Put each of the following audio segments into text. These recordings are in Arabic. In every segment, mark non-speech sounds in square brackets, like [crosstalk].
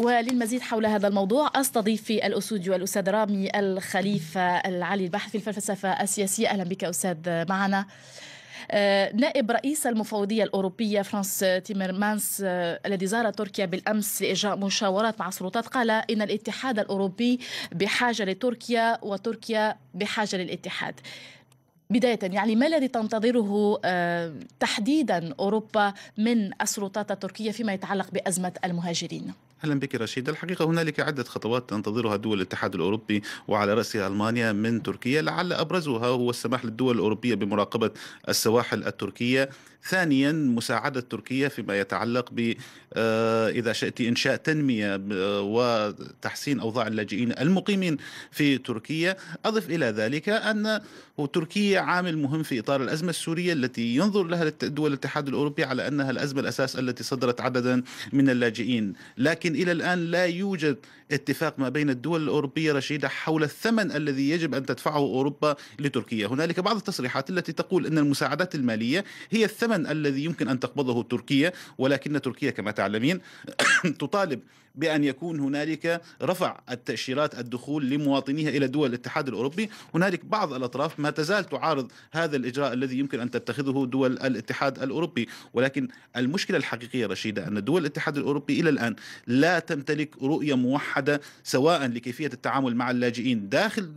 وللمزيد حول هذا الموضوع استضيف في الاستوديو الاستاذ رامي الخليفه العلي البحث في الفلسفه السياسيه اهلا بك استاذ معنا آه، نائب رئيس المفوضية الأوروبية فرانس تيمرمانس آه، الذي زار تركيا بالأمس لإجراء مشاورات مع السلطات قال إن الاتحاد الأوروبي بحاجة لتركيا وتركيا بحاجة للاتحاد بداية يعني ما الذي تنتظره آه، تحديدا أوروبا من السلطات التركية فيما يتعلق بأزمة المهاجرين؟ اهلا بك رشيد، الحقيقه هنالك عده خطوات تنتظرها دول الاتحاد الاوروبي وعلى راسها المانيا من تركيا، لعل ابرزها هو السماح للدول الاوروبيه بمراقبه السواحل التركيه، ثانيا مساعده تركيا فيما يتعلق ب آه، اذا شئت انشاء تنميه آه، وتحسين اوضاع اللاجئين المقيمين في تركيا، اضف الى ذلك ان تركيا عامل مهم في اطار الازمه السوريه التي ينظر لها دول الاتحاد الاوروبي على انها الازمه الاساس التي صدرت عددا من اللاجئين، لكن ولكن إلى الآن لا يوجد اتفاق ما بين الدول الأوروبية رشيدة حول الثمن الذي يجب أن تدفعه أوروبا لتركيا هنالك بعض التصريحات التي تقول أن المساعدات المالية هي الثمن الذي يمكن أن تقبضه تركيا ولكن تركيا كما تعلمين [coughs] تطالب بأن يكون هنالك رفع التأشيرات الدخول لمواطنيها إلى دول الاتحاد الأوروبي هنالك بعض الأطراف ما تزال تعارض هذا الإجراء الذي يمكن أن تتخذه دول الاتحاد الأوروبي ولكن المشكلة الحقيقية رشيدة أن دول الاتحاد الأوروبي إلى الآن لا تمتلك رؤيه موحده سواء لكيفيه التعامل مع اللاجئين داخل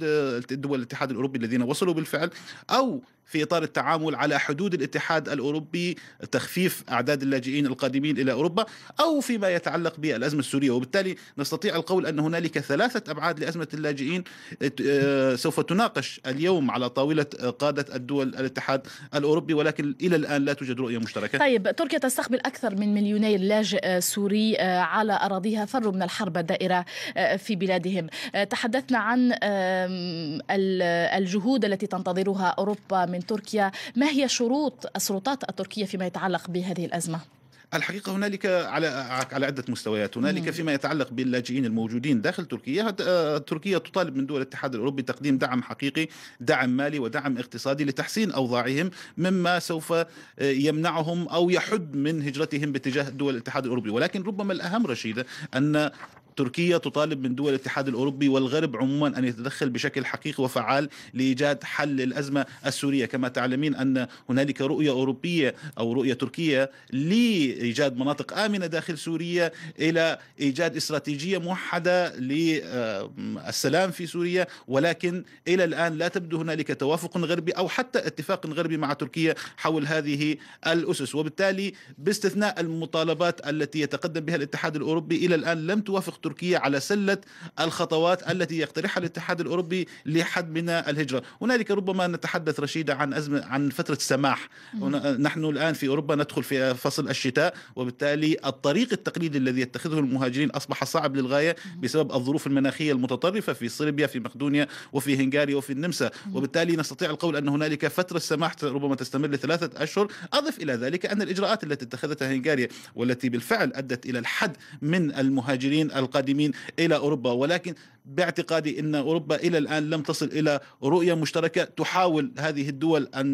دول الاتحاد الاوروبي الذين وصلوا بالفعل او في اطار التعامل على حدود الاتحاد الاوروبي تخفيف اعداد اللاجئين القادمين الى اوروبا او فيما يتعلق بالازمه السوريه وبالتالي نستطيع القول ان هنالك ثلاثه ابعاد لازمه اللاجئين آه، سوف تناقش اليوم على طاوله قاده الدول الاتحاد الاوروبي ولكن الى الان لا توجد رؤيه مشتركه. طيب تركيا تستقبل اكثر من مليوني لاجئ آه، سوري آه، على اراضيها فروا من الحرب الدائره في بلادهم. تحدثنا عن الجهود التي تنتظرها اوروبا من تركيا ما هي شروط السلطات التركية فيما يتعلق بهذه الأزمة؟ الحقيقة هنالك على على عدة مستويات، هنالك فيما يتعلق باللاجئين الموجودين داخل تركيا، آه، تركيا تطالب من دول الاتحاد الاوروبي تقديم دعم حقيقي، دعم مالي ودعم اقتصادي لتحسين اوضاعهم، مما سوف آه، يمنعهم او يحد من هجرتهم باتجاه دول الاتحاد الاوروبي، ولكن ربما الاهم رشيدة ان تركيا تطالب من دول الاتحاد الاوروبي والغرب عموما ان يتدخل بشكل حقيقي وفعال لايجاد حل للازمه السوريه، كما تعلمين ان هنالك رؤيه اوروبيه او رؤيه تركيه لايجاد مناطق امنه داخل سوريا الى ايجاد استراتيجيه موحده للسلام في سوريا ولكن الى الان لا تبدو هنالك توافق غربي او حتى اتفاق غربي مع تركيا حول هذه الاسس، وبالتالي باستثناء المطالبات التي يتقدم بها الاتحاد الاوروبي الى الان لم توافق تركيا على سلة الخطوات التي يقترحها الاتحاد الأوروبي لحد من الهجرة هنالك ربما نتحدث رشيدة عن أزمة عن فترة سماح نحن الآن في أوروبا ندخل في فصل الشتاء وبالتالي الطريق التقليدي الذي يتخذه المهاجرين أصبح صعب للغاية بسبب الظروف المناخية المتطرفة في صربيا في مقدونيا وفي هنغاريا وفي النمسا وبالتالي نستطيع القول أن هنالك فترة سماح ربما تستمر لثلاثة أشهر أضف إلى ذلك أن الإجراءات التي اتخذتها هنغاريا والتي بالفعل أدت إلى الحد من المهاجرين القادمين إلى أوروبا ولكن باعتقادي أن أوروبا إلى الآن لم تصل إلى رؤية مشتركة تحاول هذه الدول أن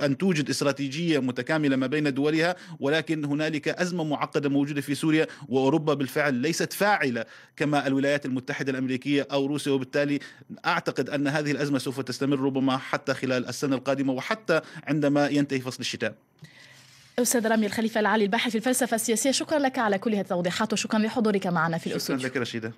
أن توجد استراتيجية متكاملة ما بين دولها ولكن هنالك أزمة معقدة موجودة في سوريا وأوروبا بالفعل ليست فاعلة كما الولايات المتحدة الأمريكية أو روسيا وبالتالي أعتقد أن هذه الأزمة سوف تستمر ربما حتى خلال السنة القادمة وحتى عندما ينتهي فصل الشتاء أستاذ رامي الخليفة العالي الباحث في الفلسفة السياسية شكرا لك على كل هذه التوضيحات وشكرا لحضورك معنا في الأسود شكرا لك رشيدة